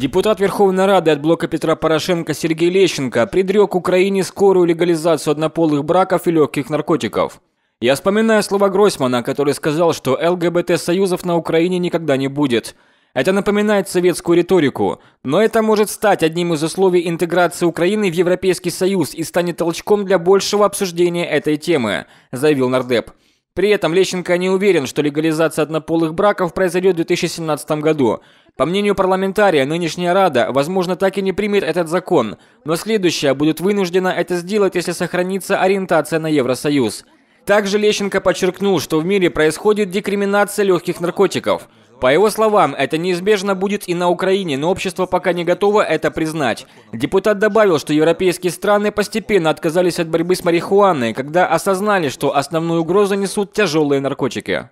Депутат Верховной Рады от блока Петра Порошенко Сергей Лещенко предрек Украине скорую легализацию однополых браков и легких наркотиков. Я вспоминаю слова Гройсмана, который сказал, что ЛГБТ-союзов на Украине никогда не будет. Это напоминает советскую риторику, но это может стать одним из условий интеграции Украины в Европейский Союз и станет толчком для большего обсуждения этой темы, заявил Нардеп. При этом Лещенко не уверен, что легализация однополых браков произойдет в 2017 году. По мнению парламентария, нынешняя Рада, возможно, так и не примет этот закон, но следующая будет вынуждена это сделать, если сохранится ориентация на Евросоюз. Также Лещенко подчеркнул, что в мире происходит декриминация легких наркотиков. По его словам, это неизбежно будет и на Украине, но общество пока не готово это признать. Депутат добавил, что европейские страны постепенно отказались от борьбы с марихуаной, когда осознали, что основную угрозу несут тяжелые наркотики.